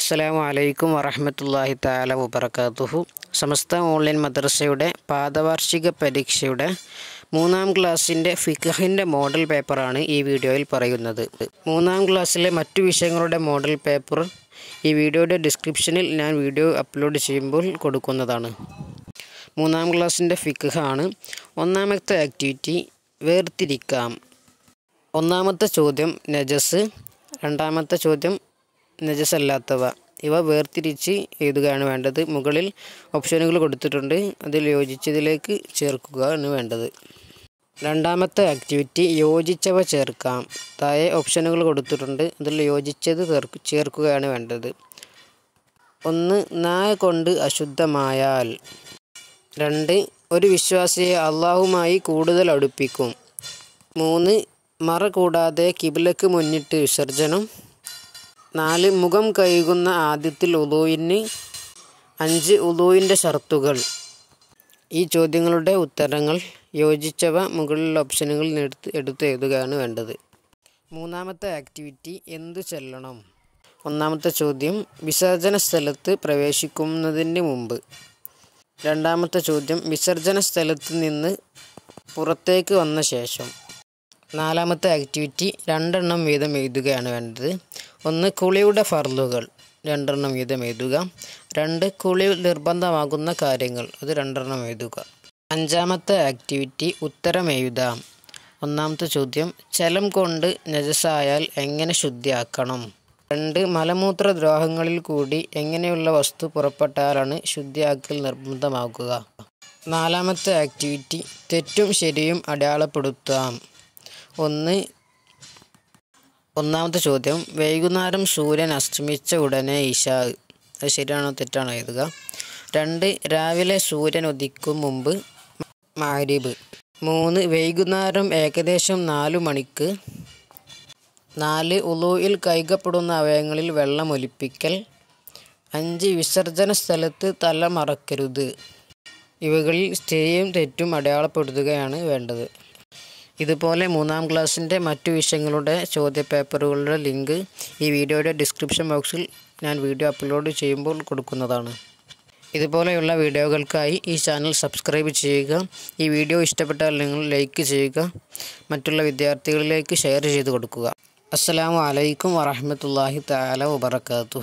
അസ്സലാമു അലൈക്കും വറഹമത്തല്ലാഹി താല വബർക്കാത്തുഹു സമസ്ത ഓൺലൈൻ മദ്രസയുടെ പാദവാർഷിക പരീക്ഷയുടെ മൂന്നാം ക്ലാസ്സിൻ്റെ ഫിഖഹിൻ്റെ മോഡൽ പേപ്പറാണ് ഈ വീഡിയോയിൽ പറയുന്നത് മൂന്നാം ക്ലാസ്സിലെ മറ്റു വിഷയങ്ങളുടെ മോഡൽ പേപ്പർ ഈ വീഡിയോയുടെ ഡിസ്ക്രിപ്ഷനിൽ ഞാൻ വീഡിയോ അപ്ലോഡ് ചെയ്യുമ്പോൾ കൊടുക്കുന്നതാണ് മൂന്നാം ക്ലാസ്സിൻ്റെ ആണ് ഒന്നാമത്തെ ആക്ടിവിറ്റി വേർതിരിക്കാം ഒന്നാമത്തെ ചോദ്യം നജസ് രണ്ടാമത്തെ ചോദ്യം നജസല്ലാത്തവ ഇവ വേർതിരിച്ച് എഴുതുകയാണ് വേണ്ടത് മുകളിൽ ഓപ്ഷനുകൾ കൊടുത്തിട്ടുണ്ട് അതിൽ യോജിച്ചതിലേക്ക് ചേർക്കുക ആണ് വേണ്ടത് രണ്ടാമത്തെ ആക്ടിവിറ്റി യോജിച്ചവ ചേർക്കാം താഴെ ഓപ്ഷനുകൾ കൊടുത്തിട്ടുണ്ട് അതിൽ യോജിച്ചത് ചേർക്കുകയാണ് വേണ്ടത് ഒന്ന് നായ കൊണ്ട് അശുദ്ധമായാൽ രണ്ട് ഒരു വിശ്വാസിയെ അള്ളാഹുമായി കൂടുതൽ അടുപ്പിക്കും മൂന്ന് മറ കൂടാതെ കിബിലക്ക് മുന്നിട്ട് വിസർജനം നാല് മുഖം കഴുകുന്ന ആദ്യത്തിൽ ഉദോയിന് അഞ്ച് ഉദോയിൻ്റെ ഷർത്തുകൾ ഈ ചോദ്യങ്ങളുടെ ഉത്തരങ്ങൾ യോജിച്ചവ മുകളിലുള്ള ഓപ്ഷനുകൾ എടുത്ത് എടുത്ത് എഴുതുകയാണ് വേണ്ടത് മൂന്നാമത്തെ ആക്ടിവിറ്റി എന്തു ചെല്ലണം ഒന്നാമത്തെ ചോദ്യം വിസർജന സ്ഥലത്ത് പ്രവേശിക്കുന്നതിന് മുമ്പ് രണ്ടാമത്തെ ചോദ്യം വിസർജന സ്ഥലത്ത് നിന്ന് പുറത്തേക്ക് വന്ന ശേഷം നാലാമത്തെ ആക്ടിവിറ്റി രണ്ടെണ്ണം വീതം എഴുതുകയാണ് വേണ്ടത് ഒന്ന് കുളിയുടെ ഫർലുകൾ രണ്ടെണ്ണം വീതം എഴുതുക രണ്ട് കുളി നിർബന്ധമാകുന്ന കാര്യങ്ങൾ അത് രണ്ടെണ്ണം എഴുതുക അഞ്ചാമത്തെ ആക്ടിവിറ്റി ഉത്തരം എഴുതാം ഒന്നാമത്തെ ചോദ്യം ചലം കൊണ്ട് നജസായാൽ എങ്ങനെ ശുദ്ധിയാക്കണം രണ്ട് മലമൂത്ര ദ്രോഹങ്ങളിൽ കൂടി എങ്ങനെയുള്ള വസ്തു പുറപ്പെട്ടാലാണ് ശുദ്ധിയാക്കൽ നിർബന്ധമാക്കുക നാലാമത്തെ ആക്ടിവിറ്റി തെറ്റും ശരിയും അടയാളപ്പെടുത്താം ഒന്ന് ഒന്നാമത്തെ ചോദ്യം വൈകുന്നേരം സൂര്യൻ അസ്തമിച്ച ഉടനെ ഇഷ അത് ശരിയാണോ തെറ്റാണോ എഴുതുക രണ്ട് രാവിലെ സൂര്യൻ ഉദിക്കും മുമ്പ് മാരീബ് മൂന്ന് വൈകുന്നേരം ഏകദേശം നാല് മണിക്ക് നാല് ഉലുവിൽ കൈകപ്പെടുന്ന അവയങ്ങളിൽ വെള്ളം ഒലിപ്പിക്കൽ അഞ്ച് വിസർജന സ്ഥലത്ത് തല മറക്കരുത് ഇവകളിൽ സ്റ്റേയും തെറ്റും അടയാളപ്പെടുത്തുകയാണ് വേണ്ടത് ഇതുപോലെ മൂന്നാം ക്ലാസ്സിൻ്റെ മറ്റു വിഷയങ്ങളുടെ ചോദ്യപേപ്പറുകളുടെ ലിങ്ക് ഈ വീഡിയോയുടെ ഡിസ്ക്രിപ്ഷൻ ബോക്സിൽ ഞാൻ വീഡിയോ അപ്ലോഡ് ചെയ്യുമ്പോൾ കൊടുക്കുന്നതാണ് ഇതുപോലെയുള്ള വീഡിയോകൾക്കായി ഈ ചാനൽ സബ്സ്ക്രൈബ് ചെയ്യുക ഈ വീഡിയോ ഇഷ്ടപ്പെട്ടാൽ നിങ്ങൾ ലൈക്ക് ചെയ്യുക മറ്റുള്ള വിദ്യാർത്ഥികളിലേക്ക് ഷെയർ ചെയ്ത് കൊടുക്കുക അസ്സാം വലൈക്കും വറഹമത്തല്ലാഹി താല വബർക്കാത്തു